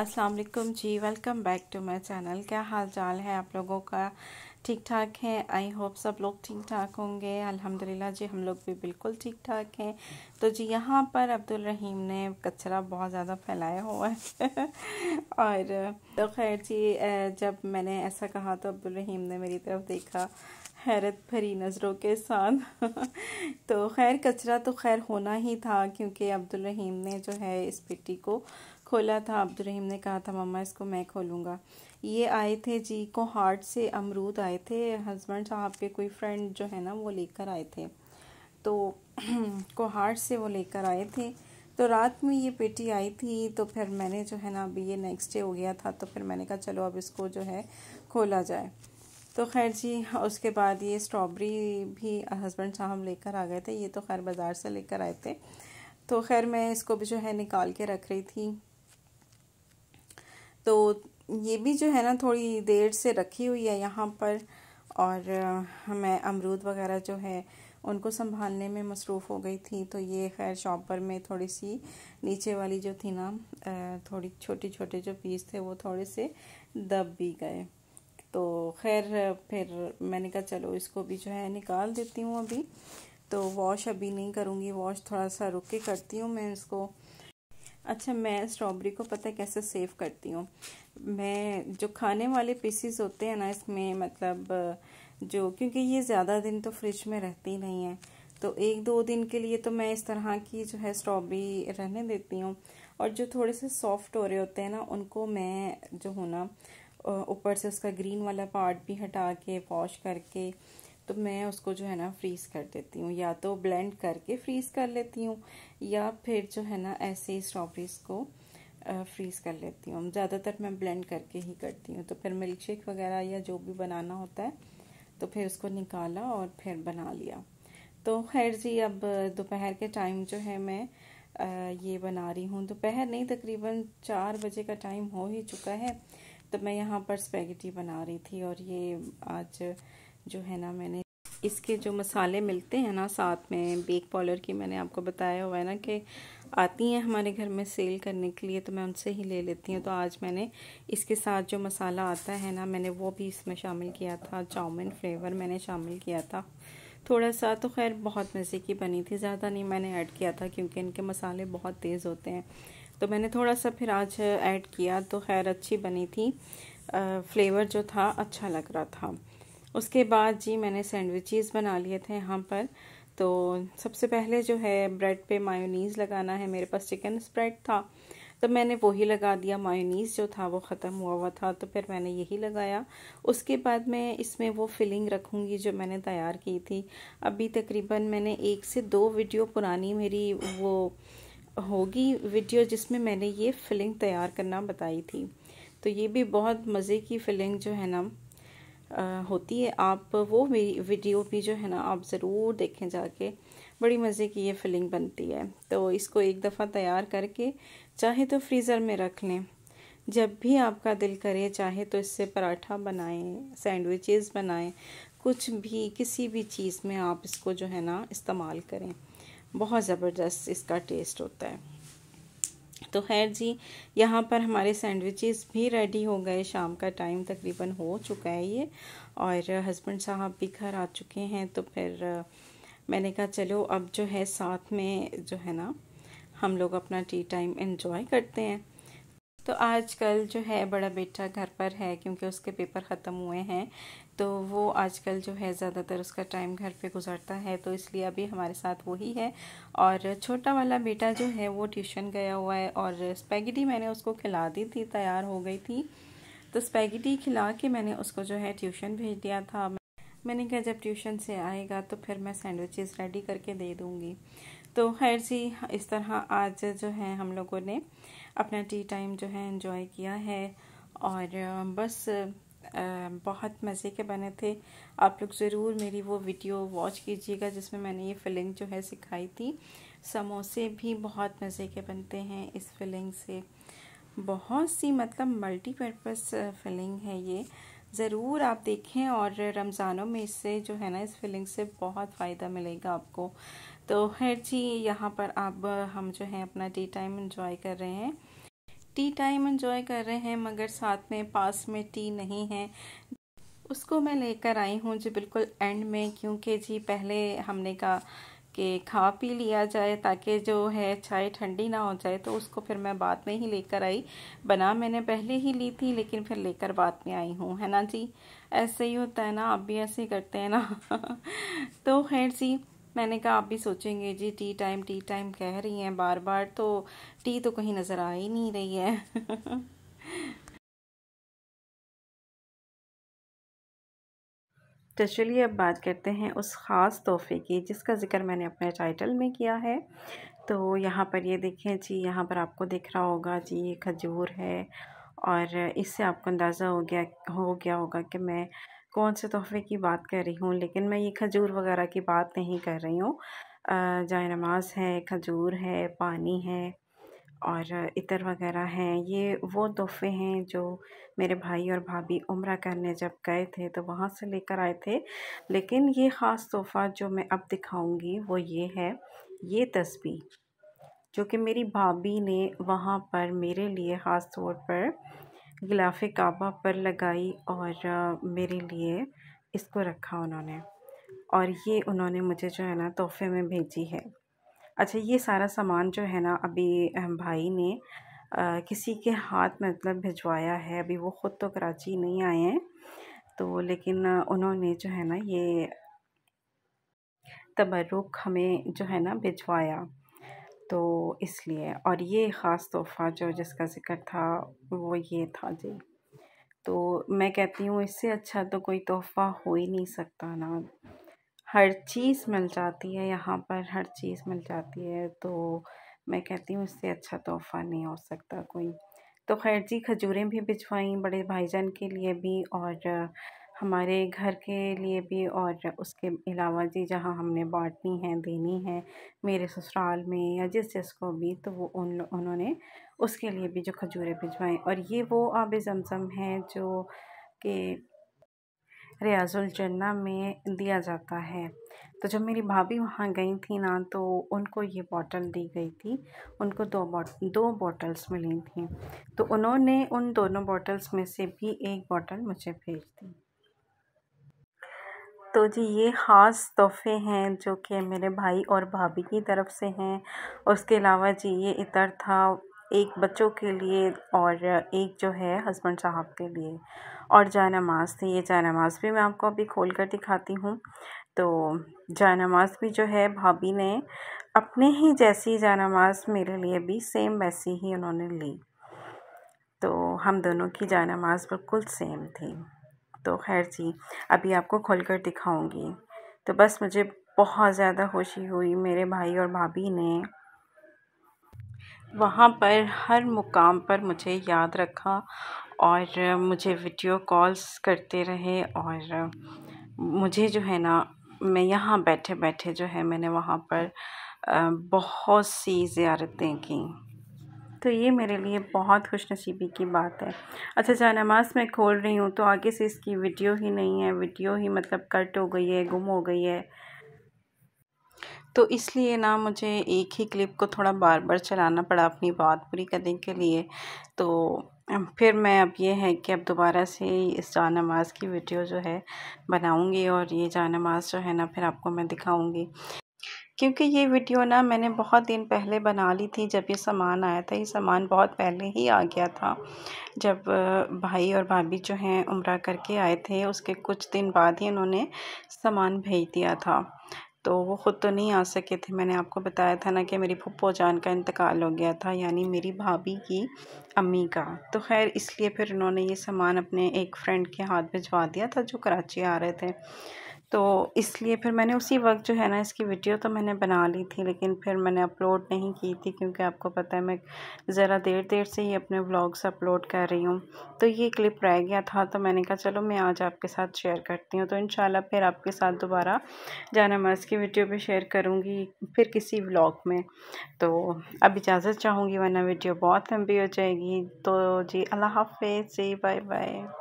अस्सलाम वालेकुम जी welcome back to my channel क्या हाल चाल है आप लोगों का ठीक ठाक है आई होप सब लोग ठीक ठाक होंगे अल्हम्दुलिल्लाह जी हम लोग भी बिल्कुल ठीक ठाक हैं तो जी यहाँ पर अब्दुल रहीम ने कचरा बहुत ज़्यादा फैलाया हुआ है और तो खैर जी जब मैंने ऐसा कहा तो अब्दुल रहीम ने मेरी तरफ देखा हैरत भरी नज़रों के साथ तो खैर कचरा तो खैर होना ही था क्योंकि अब्दुल रहीम ने जो है इस पिट्टी को खोला था अब्दुल रहीम ने कहा था मम्मा इसको मैं खोलूँगा ये आए थे जी को हार्ट से अमरूद आए थे हस्बैंड साहब के कोई फ्रेंड जो है ना वो लेकर आए थे तो को हार्ट से वो लेकर आए थे तो रात में ये पेटी आई थी तो फिर मैंने जो है ना अभी ये नेक्स्ट डे हो गया था तो फिर मैंने कहा चलो अब इसको जो है खोला जाए तो खैर जी उसके बाद ये स्ट्रॉबेरी भी हस्बैंड साहब लेकर आ गए थे ये तो खैर बाज़ार से लेकर आए थे तो खैर मैं इसको भी जो है निकाल के रख रही थी तो ये भी जो है ना थोड़ी देर से रखी हुई है यहाँ पर और मैं अमरूद वगैरह जो है उनको संभालने में मसरूफ़ हो गई थी तो ये खैर शॉप पर में थोड़ी सी नीचे वाली जो थी ना थोड़ी छोटे छोटे जो पीस थे वो थोड़े से दब भी गए तो खैर फिर मैंने कहा चलो इसको भी जो है निकाल देती हूँ अभी तो वॉश अभी नहीं करूँगी वॉश थोड़ा सा रुक के करती हूँ मैं इसको अच्छा मैं स्ट्रॉबेरी को पता है कैसे सेव करती हूँ मैं जो खाने वाले पीसीस होते हैं ना इसमें मतलब जो क्योंकि ये ज़्यादा दिन तो फ्रिज में रहती नहीं है तो एक दो दिन के लिए तो मैं इस तरह की जो है स्ट्रॉबेरी रहने देती हूँ और जो थोड़े से सॉफ्ट हो रहे होते हैं ना उनको मैं जो हूँ ना ऊपर से उसका ग्रीन वाला पार्ट भी हटा के वॉश करके तो मैं उसको जो है ना फ्रीज़ कर देती हूँ या तो ब्लेंड करके फ्रीज़ कर लेती हूँ या फिर जो है ना ऐसे ही स्ट्रॉबेरीज़ को फ्रीज़ कर लेती हूँ ज़्यादातर मैं ब्लेंड करके ही करती हूँ तो फिर मिल्क शेक वगैरह या जो भी बनाना होता है तो फिर उसको निकाला और फिर बना लिया तो खैर जी अब दोपहर के टाइम जो है मैं ये बना रही हूँ दोपहर नहीं तकरीबन चार बजे का टाइम हो ही चुका है तो मैं यहाँ पर स्पेगेटी बना रही थी और ये आज जो है ना मैंने इसके जो मसाले मिलते हैं ना साथ में बेक पॉलर की मैंने आपको बताया हुआ है ना कि आती हैं हमारे घर में सेल करने के लिए तो मैं उनसे ही ले लेती हूँ तो आज मैंने इसके साथ जो मसाला आता है ना मैंने वो भी इसमें शामिल किया था चाउमिन फ्लेवर मैंने शामिल किया था थोड़ा सा तो खैर बहुत मज़े की बनी थी ज़्यादा नहीं मैंने ऐड किया था क्योंकि इनके मसाले बहुत तेज़ होते हैं तो मैंने थोड़ा सा फिर आज ऐड किया तो खैर अच्छी बनी थी फ्लेवर जो था अच्छा लग रहा था उसके बाद जी मैंने सैंडविचेस बना लिए थे यहाँ पर तो सबसे पहले जो है ब्रेड पे मायोनीज़ लगाना है मेरे पास चिकन स्प्रेड था तो मैंने वही लगा दिया मायोनीज़ जो था वो ख़त्म हुआ हुआ था तो फिर मैंने यही लगाया उसके बाद मैं इसमें वो फिलिंग रखूँगी जो मैंने तैयार की थी अभी तकरीबन मैंने एक से दो वीडियो पुरानी मेरी वो होगी वीडियो जिसमें मैंने ये फिलिंग तैयार करना बताई थी तो ये भी बहुत मज़े की फिलिंग जो है ना होती है आप वो मेरी वीडियो भी जो है ना आप ज़रूर देखें जाके बड़ी मज़े की ये फिलिंग बनती है तो इसको एक दफ़ा तैयार करके चाहे तो फ्रीज़र में रख लें जब भी आपका दिल करे चाहे तो इससे पराठा बनाएं सैंडविचेस बनाएं कुछ भी किसी भी चीज़ में आप इसको जो है ना इस्तेमाल करें बहुत ज़बरदस्त इसका टेस्ट होता है तो खैर जी यहाँ पर हमारे सैंडविचेस भी रेडी हो गए शाम का टाइम तकरीबन हो चुका है ये और हस्बैंड साहब भी घर आ चुके हैं तो फिर मैंने कहा चलो अब जो है साथ में जो है ना हम लोग अपना टी टाइम इन्जॉय करते हैं तो आजकल जो है बड़ा बेटा घर पर है क्योंकि उसके पेपर ख़त्म हुए हैं तो वो आजकल जो है ज़्यादातर उसका टाइम घर पे गुजारता है तो इसलिए अभी हमारे साथ वही है और छोटा वाला बेटा जो है वो ट्यूशन गया हुआ है और स्पैगेटी मैंने उसको खिला दी थी तैयार हो गई थी तो स्पैगेटी खिला के मैंने उसको जो है ट्यूशन भेज दिया था मैंने कहा जब ट्यूशन से आएगा तो फिर मैं सैंडविचेस रेडी करके दे दूँगी तो खैर जी इस तरह आज जो है हम लोगों ने अपना टी टाइम जो है इन्जॉय किया है और बस बहुत मज़े के बने थे आप लोग ज़रूर मेरी वो वीडियो वॉच कीजिएगा जिसमें मैंने ये फिलिंग जो है सिखाई थी समोसे भी बहुत मज़े के बनते हैं इस फिलिंग से बहुत सी मतलब मल्टीपर्पज़ फिलिंग है ये ज़रूर आप देखें और रमज़ानों में इससे जो है ना इस फीलिंग से बहुत फ़ायदा मिलेगा आपको तो खैर जी यहाँ पर अब हम जो है अपना टी टाइम इन्जॉय कर रहे हैं टी टाइम इन्जॉय कर रहे हैं मगर साथ में पास में टी नहीं है उसको मैं लेकर आई हूँ जी बिल्कुल एंड में क्योंकि जी पहले हमने कहा कि खा पी लिया जाए ताकि जो है चाय ठंडी ना हो जाए तो उसको फिर मैं बाद में ही लेकर आई बना मैंने पहले ही ली थी लेकिन फिर लेकर बाद में आई हूँ है ना जी ऐसे ही होता है ना आप भी ऐसे करते हैं ना तो खैर जी मैंने कहा आप भी सोचेंगे जी टी टाइम टी टाइम कह रही हैं बार बार तो टी तो कहीं नज़र आ ही नहीं रही है तो चलिए अब बात करते हैं उस ख़ास तोहफे की जिसका ज़िक्र मैंने अपने टाइटल में किया है तो यहाँ पर ये देखें जी यहाँ पर आपको दिख रहा होगा जी ये खजूर है और इससे आपको अंदाज़ा हो गया हो गया होगा कि मैं कौन से तोहफे की बात कर रही हूँ लेकिन मैं ये खजूर वगैरह की बात नहीं कर रही हूँ जाय नमाज है खजूर है पानी है और इतर वगैरह हैं ये वो तोहफ़े हैं जो मेरे भाई और भाभी उम्र करने जब गए थे तो वहाँ से लेकर आए थे लेकिन ये ख़ास तोहफ़ा जो मैं अब दिखाऊंगी वो ये है ये तस्वीर जो कि मेरी भाभी ने वहाँ पर मेरे लिए ख़ास तौर पर गिलाफ़ काबा पर लगाई और मेरे लिए इसको रखा उन्होंने और ये उन्होंने मुझे जो है ना तोहफ़े में भेजी है अच्छा ये सारा सामान जो है ना अभी भाई ने आ, किसी के हाथ मतलब भिजवाया है अभी वो ख़ुद तो कराची नहीं आए हैं तो लेकिन उन्होंने जो है ना ये तबरुक हमें जो है ना भिजवाया तो इसलिए और ये ख़ास तोहफ़ा जो जिसका ज़िक्र था वो ये था जी तो मैं कहती हूँ इससे अच्छा तो कोई तोहफ़ा हो ही नहीं सकता ना हर चीज़ मिल जाती है यहाँ पर हर चीज़ मिल जाती है तो मैं कहती हूँ इससे अच्छा तोहफ़ा नहीं हो सकता कोई तो खैर जी खजूरें भी भिजवाई बड़े भाईजान के लिए भी और हमारे घर के लिए भी और उसके अलावा जी जहाँ हमने बांटनी है देनी है मेरे ससुराल में या जिस जिस को भी तो वो उन उन्होंने उसके लिए भी जो खजूरें भिजवाएं और ये वो आब जमज़म है जो कि रियाज़ुल जन्ना में दिया जाता है तो जब मेरी भाभी वहाँ गई थी ना तो उनको ये बॉटल दी गई थी उनको दो बॉट दो बॉटल्स मिली थी तो उन्होंने उन दोनों बॉटल्स में से भी एक बॉटल मुझे भेज दी तो जी ये ख़ास तोहफ़े हैं जो कि मेरे भाई और भाभी की तरफ से हैं उसके अलावा जी ये इतर था एक बच्चों के लिए और एक जो है हस्बैंड साहब के लिए और जायनमाज़ थी ये जानमाज़ भी मैं आपको अभी खोल कर दिखाती हूँ तो जायनमाज़ भी जो है भाभी ने अपने ही जैसी जायनमाज़ मेरे लिए भी सेम वैसी ही उन्होंने ली तो हम दोनों की जायनमाज़ बिल्कुल सेम थी तो खैर जी अभी आपको खोल कर दिखाऊँगी तो बस मुझे बहुत ज़्यादा खुशी हुई मेरे भाई और भाभी ने वहाँ पर हर मुकाम पर मुझे याद रखा और मुझे वीडियो कॉल्स करते रहे और मुझे जो है ना मैं यहाँ बैठे बैठे जो है मैंने वहाँ पर बहुत सी ज़्यारतें की तो ये मेरे लिए बहुत खुश नसीबी की बात है अच्छा जहाँ नमाज़ मैं खोल रही हूँ तो आगे से इसकी वीडियो ही नहीं है वीडियो ही मतलब कट हो गई है गुम हो गई है तो इसलिए ना मुझे एक ही क्लिप को थोड़ा बार बार चलाना पड़ा अपनी बात पूरी करने के लिए तो फिर मैं अब ये है कि अब दोबारा से इस जान नमाज़ की वीडियो जो है बनाऊंगी और ये जान नमाज़ जो है ना फिर आपको मैं दिखाऊंगी क्योंकि ये वीडियो ना मैंने बहुत दिन पहले बना ली थी जब ये सामान आया था ये सामान बहुत पहले ही आ गया था जब भाई और भाभी जो हैं उम्र करके आए थे उसके कुछ दिन बाद ही उन्होंने सामान भेज दिया था तो वो ख़ुद तो नहीं आ सके थे मैंने आपको बताया था ना कि मेरी पप्पो जान का इंतकाल हो गया था यानी मेरी भाभी की अम्मी का तो खैर इसलिए फिर उन्होंने ये सामान अपने एक फ्रेंड के हाथ भिजवा दिया था जो कराची आ रहे थे तो इसलिए फिर मैंने उसी वक्त जो है ना इसकी वीडियो तो मैंने बना ली थी लेकिन फिर मैंने अपलोड नहीं की थी क्योंकि आपको पता है मैं ज़रा देर देर से ही अपने व्लॉग्स अपलोड कर रही हूँ तो ये क्लिप रह गया था तो मैंने कहा चलो मैं आज आपके साथ शेयर करती हूँ तो इन फिर आपके साथ दोबारा मज़ की वीडियो भी शेयर करूँगी फिर किसी व्लॉग में तो अब इजाज़त चाहूँगी वरना वीडियो बहुत लंबी हो जाएगी तो जी अल्लाह हाफ से बाय बाय